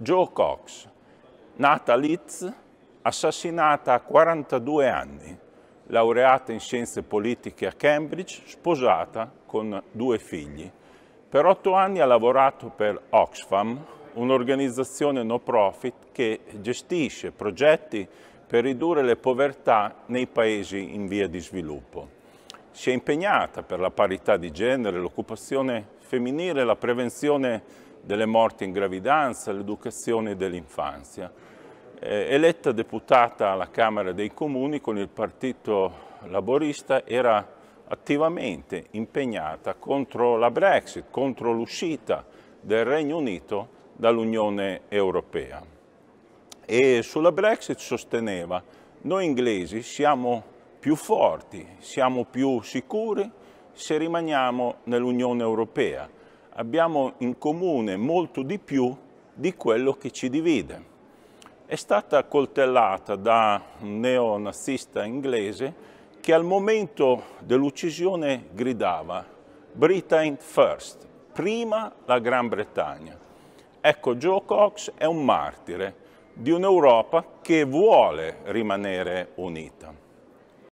Joe Cox, nata a Leeds, assassinata a 42 anni, laureata in scienze politiche a Cambridge, sposata con due figli. Per otto anni ha lavorato per Oxfam, un'organizzazione no profit che gestisce progetti per ridurre le povertà nei paesi in via di sviluppo. Si è impegnata per la parità di genere, l'occupazione femminile, la prevenzione delle morti in gravidanza, l'educazione dell'infanzia. Eh, eletta deputata alla Camera dei Comuni con il Partito Laborista era attivamente impegnata contro la Brexit, contro l'uscita del Regno Unito dall'Unione Europea. E sulla Brexit sosteneva noi inglesi siamo più forti, siamo più sicuri se rimaniamo nell'Unione Europea abbiamo in comune molto di più di quello che ci divide. È stata coltellata da un neonazista inglese che al momento dell'uccisione gridava Britain first, prima la Gran Bretagna. Ecco, Joe Cox è un martire di un'Europa che vuole rimanere unita.